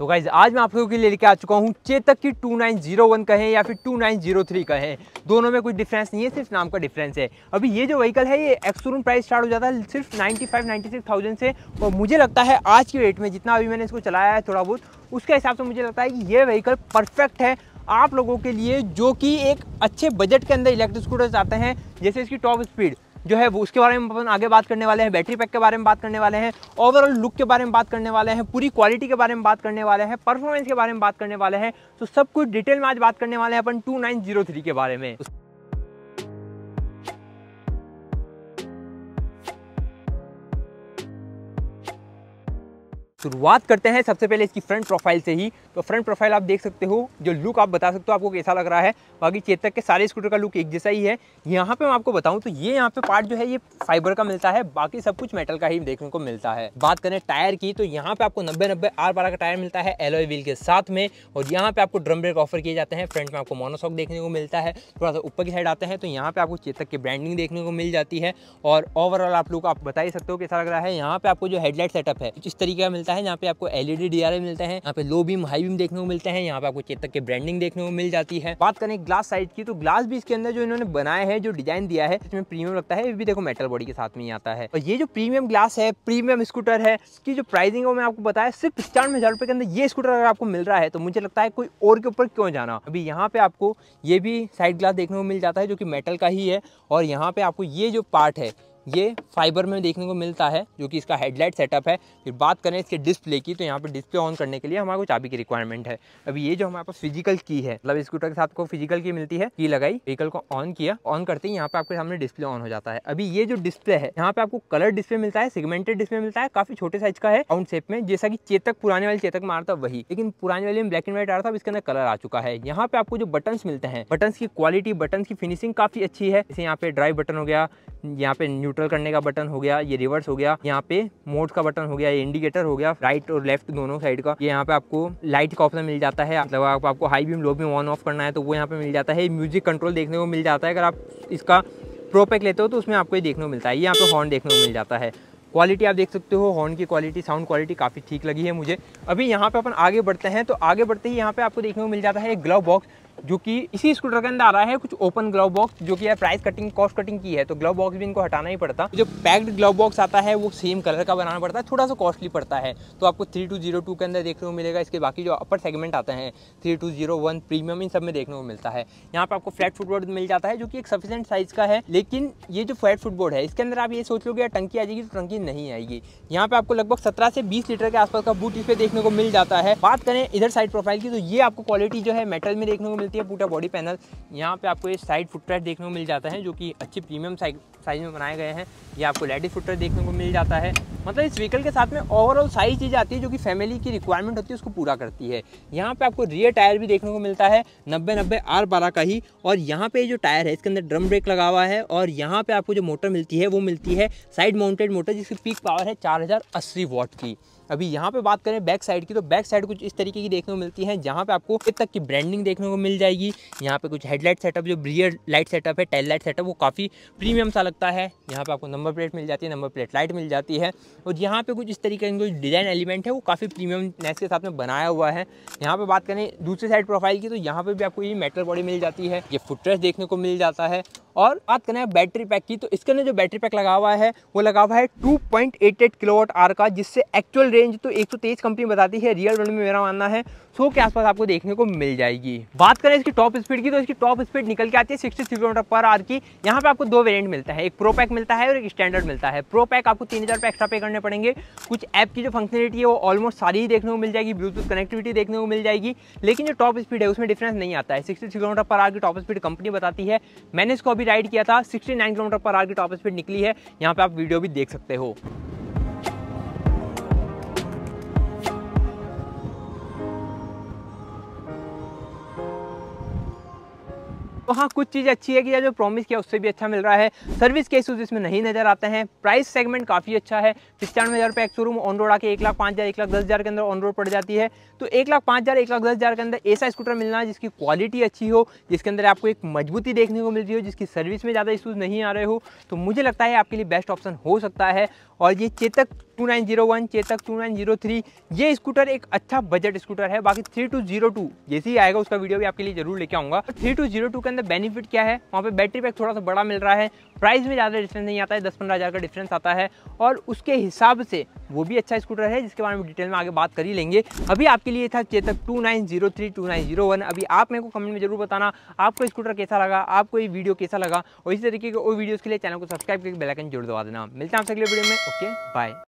तो गाइज आज मैं आप लोगों के लिए लेके आ चुका हूँ चेतक की 2901 कहें या फिर 2903 कहें दोनों में कोई डिफरेंस नहीं है सिर्फ नाम का डिफरेंस है अभी ये जो व्हीकल है ये एक्सोरूम प्राइस स्टार्ट हो जाता है सिर्फ 95 96000 से और मुझे लगता है आज की रेट में जितना अभी मैंने इसको चलाया है थोड़ा बहुत उसके हिसाब से मुझे लगता है कि ये व्हीकल परफेक्ट है आप लोगों के लिए जो कि एक अच्छे बजट के अंदर इलेक्ट्रिक स्कूटर्स आते हैं जैसे इसकी टॉप स्पीड जो है वो उसके बारे में अपन आगे बात करने वाले हैं बैटरी पैक के बारे में बात करने वाले हैं ओवरऑल लुक के बारे में बात करने वाले हैं पूरी क्वालिटी के बारे में बात करने वाले हैं परफॉर्मेंस के बारे में बात करने वाले हैं तो सब कुछ डिटेल में आज बात करने वाले हैं अपन टू के बारे में शुरुआत करते हैं सबसे पहले इसकी फ्रंट प्रोफाइल से ही तो फ्रंट प्रोफाइल आप देख सकते हो जो लुक आप बता सकते हो आपको कैसा लग रहा है बाकी चेतक के सारे स्कूटर का लुक एक जैसा ही है यहाँ पे मैं आपको बताऊँ तो ये यहाँ पे पार्ट जो है ये फाइबर का मिलता है बाकी सब कुछ मेटल का ही देखने को मिलता है बात करें टायर की तो यहाँ पे आपको नब्बे नब्बे आर बारह का टायर मिलता है एलोए व्हील के साथ में और यहाँ पे आपको ड्रम ब्रेक ऑफर किए जाते हैं फ्रंट में आपको मोनोसॉक देखने को मिलता है थोड़ा सा ऊपर की साइड आते हैं तो यहाँ पे आपको चेतक की ब्रांडिंग देखने को मिल जाती है और ओवरऑल आप लुक आप बता ही सकते हो कैसा लग रहा है यहाँ पे आपको जो हेडलाइट सेटअप है इस तरीके का मिलता है मिलता है यहाँ पे आपको एलईडी डी e मिलते हैं यहाँ पे लो बीम हाई बीम देखने को मिलते हैं यहाँ पे आपको चेतक के ब्रांडिंग देखने को मिल जाती है बात करें ग्लास साइड की तो ग्लास भी इसके अंदर जो इन्होंने बनाया है जो डिजाइन दिया है इसमें प्रीमियम लगता है ये भी देखो मेटल बॉडी के साथ में ही आता है और ये जो प्रीमियम ग्लास है प्रीमियम स्कूटर है इसकी जो प्राइसिंग है मैं आपको बताया सिर्फ पचानवे हजार रुपए के अंदर ये स्कूटर अगर आपको मिल रहा है तो मुझे लगता है कोई और के ऊपर क्यों जाना अभी यहाँ पे आपको ये भी साइड ग्लास देखने को मिल जाता है जो कि मेटल का ही है और यहाँ पे आपको ये जो पार्ट है ये फाइबर में देखने को मिलता है जो कि इसका हेडलाइट सेटअप है फिर बात करें इसके डिस्प्ले की तो यहाँ पर डिस्प्ले ऑन करने के लिए हमारे को चाबी की रिक्वायरमेंट है अभी ये जो हमारे पास फिजिकल की है मतलब स्कूटर के साथ को फिजिकल की मिलती है की लगाई व्हीकल को ऑन किया ऑन करते ही यहाँ पे आपके सामने डिस्प्ले ऑन हो जाता है अभी ये जो डिस्प्ले है यहाँ पे आपको कलर डिस्प्ले मिलता है सिगमेंटेड डिस्प्ले मिलता है काफी छोटे साइज का है राउंड शेप में जैसा की चेतक पुराने वाले चेतक में आता वही लेकिन पुराने वाले ब्लैक एंड व्हाइट आ रहा था इसके अंदर कलर आ चुका है यहाँ पे आपको जो बटन मिलते हैं बटन की क्वालिटी बटन की फिनिशिंग काफी अच्छी है जैसे यहाँ पे ड्राइव बटन हो गया यहाँ पे न्यूट्रल करने का बटन हो गया ये रिवर्स हो गया यहाँ पे मोड का बटन हो गया ये इंडिकेटर हो गया राइट और लेफ्ट दोनों साइड का ये यहाँ पे आपको लाइट का ऑप्शन मिल जाता है मतलब आप, आपको high beam low beam on off करना है तो वो यहाँ पे मिल जाता है म्यूजिक कंट्रोल देखने को मिल जाता है अगर आप इसका प्रोपैक लेते हो तो उसमें आपको ये देखने को मिलता है ये यहाँ पे हॉर्न देखने को मिल जाता है क्वालिटी आप देख सकते हो हॉर्न की क्वालिटी साउंड क्वालिटी काफ़ी ठीक लगी है मुझे अभी यहाँ पे अपन आगे बढ़ते हैं तो आगे बढ़ते ही यहाँ पे आपको देखने को मिल जाता है एक ग्लव बॉक्स जो कि इसी स्कूटर के अंदर आ रहा है कुछ ओपन ग्लव बॉक्स जो कि यार प्राइस कटिंग कॉस्ट कटिंग की है तो ग्लव बॉक्स भी इनको हटाना ही पड़ता जो पैक्ड ग्लव बॉक्स आता है वो सेम कलर का बनाना पड़ता है थोड़ा सा कॉस्टली पड़ता है तो आपको थ्री टू जीरो टू के अंदर देखने को मिलेगा इसके बाकी जो अपर सेगमेंट आते हैं three two zero one premium इन सब में देखने को मिलता है यहाँ पर आपको फ्लैट फुटबोर्ड मिल जाता है जो कि एक सफिशेंट साइज का है लेकिन ये जो फ्लैट फुटबोर्ड है इसके अंदर आप ये सोच लो कि टंकी आ जाएगी तो टंकी नहीं आएगी यहाँ पे आपको लगभग सत्रह से बीस लीटर के आसपास का बूट इस देखने को मिल जाता है बात करें इधर साइड प्रोफाइल की तो ये आपको क्वालिटी जो है मेटल में देखने को मिल मिलती है पूरा बॉडी पैनल यहाँ पे आपको ये साइड फुटरेस्ट देखने को मिल जाता है जो कि अच्छी प्रीमियम साइज में बनाए गए हैं ये आपको लेडीज फुटरेस्ट देखने को मिल जाता है मतलब इस व्हीकल के साथ में ओवरऑल साइज चीज़ आती है जो कि फैमिली की रिक्वायरमेंट होती है उसको पूरा करती है यहाँ पे आपको रियर टायर भी देखने को मिलता है नब्बे नब्बे आर बारह का ही और यहाँ पे जो टायर है इसके अंदर ड्रम ब्रेक लगा हुआ है और यहाँ पे आपको जो मोटर मिलती है वो मिलती है साइड माउंटेड मोटर जिसकी पीक पावर है चार हज़ार अस्सी वॉट की अभी यहाँ पे बात करें बैक साइड की तो बैक साइड कुछ इस तरीके की देखने को मिलती है जहाँ पे आपको एक तक की ब्रांडिंग देखने को मिल जाएगी यहाँ पे कुछ हेडलाइट सेटअप जो ब्रियर लाइट सेटअप है टेल लाइट सेटअप वो काफ़ी प्रीमियम सा लगता है यहाँ पे आपको नंबर प्लेट मिल जाती है नंबर प्लेट लाइट मिल जाती है और यहाँ पे कुछ इस तरीके का कुछ डिज़ाइन एलिमेंट है वो काफ़ी प्रीमियम नेस के साथ में बनाया हुआ है यहाँ पर बात करें दूसरी साइड प्रोफाइल की तो यहाँ पर भी आपको ये मेटल बॉडी मिल जाती है ये फुटरेस देखने को मिल जाता है और बात करें बैटरी पैक की तो इसके अंदर जो बैटरी पैक लगा हुआ है वो लगा हुआ है 2.88 किलोवाट आर का जिससे एक्चुअल रेंज तो तेईस कंपनी बताती है रियल वर्ल्ड में, मेरा मानना है सो के आसपास आपको देखने को मिल जाएगी बात करें इसकी टॉप स्पीड की तो इसकी टॉप स्पीड निकल के आती है सिक्सटी किलोमीटर पर आर की यहाँ पे आपको दो वेरियंट मिलता है एक प्रो पैक मिलता है और एक स्टैंडर्ड मिलता है प्रो पैक आपको तीन हज़ार एक्स्ट्रा पे करने पड़ेंगे कुछ ऐप की जो फंक्शनलिटी है वो ऑलमोस्ट सारी ही देखने को मिल जाएगी ब्लूटूथ कनेक्टिविटी देखने को मिल जाएगी लेकिन जो टॉप स्पीड है उसमें डिफरेंस नहीं आता है सिक्सटी किलोमीटर पर आर की टॉप स्पीड कंपनी बताती है मैंने इसको भी राइड किया था 69 किलोमीटर पर आर की टॉप स्पीड निकली है यहाँ पे आप वीडियो भी देख सकते हो वहाँ कुछ चीज़ अच्छी है कि जो प्रॉमिस किया उससे भी अच्छा मिल रहा है सर्विस के इशूज़ इसमें नहीं नजर आते हैं प्राइस सेगमेंट काफ़ी अच्छा है पचानवे हज़ार रुपये एक शोरूम ऑन रोड आके एक लाख पाँच हज़ार एक लाख दस हज़ार के अंदर ऑन रोड पड़ जाती है तो एक लाख पाँच हज़ार एक लाख दस हज़ार के अंदर ऐसा स्कूटर मिलना है जिसकी क्वालिटी अच्छी हो जिसके अंदर आपको एक मजबूती देखने को मिल रही हो जिसकी सर्विस में ज़्यादा इशूज़ नहीं आ रहे हो तो मुझे लगता है आपके लिए बेस्ट ऑप्शन हो सकता है और ये चेतक 2901 चेतक 2903 ये स्कूटर एक अच्छा बजट स्कूटर है बाकी 3202 जैसे ही आएगा उसका वीडियो भी आपके लिए जरूर लेके आऊंगा थ्री टू जीरो टू के अंदर बेनिफिट क्या है वहाँ पे बैटरी पैक थोड़ा सा बड़ा मिल रहा है प्राइस में ज़्यादा डिफरेंस नहीं आता है दस पंद्रह हज़ार का डिफरेंस आता है और उसके हिसाब से वो भी अच्छा स्कूटर है जिसके बारे में डिटेल में आगे बात कर ही लेंगे अभी आपके लिए था Chetak two nine zero three two nine zero one अभी आप मेरे को कमेंट में जरूर बताना आपको स्कूटर कैसा लगा आपको ये वीडियो कैसा लगा और इसी तरीके के और वीडियोस के लिए चैनल को सब्सक्राइब करके बेलाइकन जरूर दबा देना मिलते हैं आपसे अगले वीडियो में ओके बाय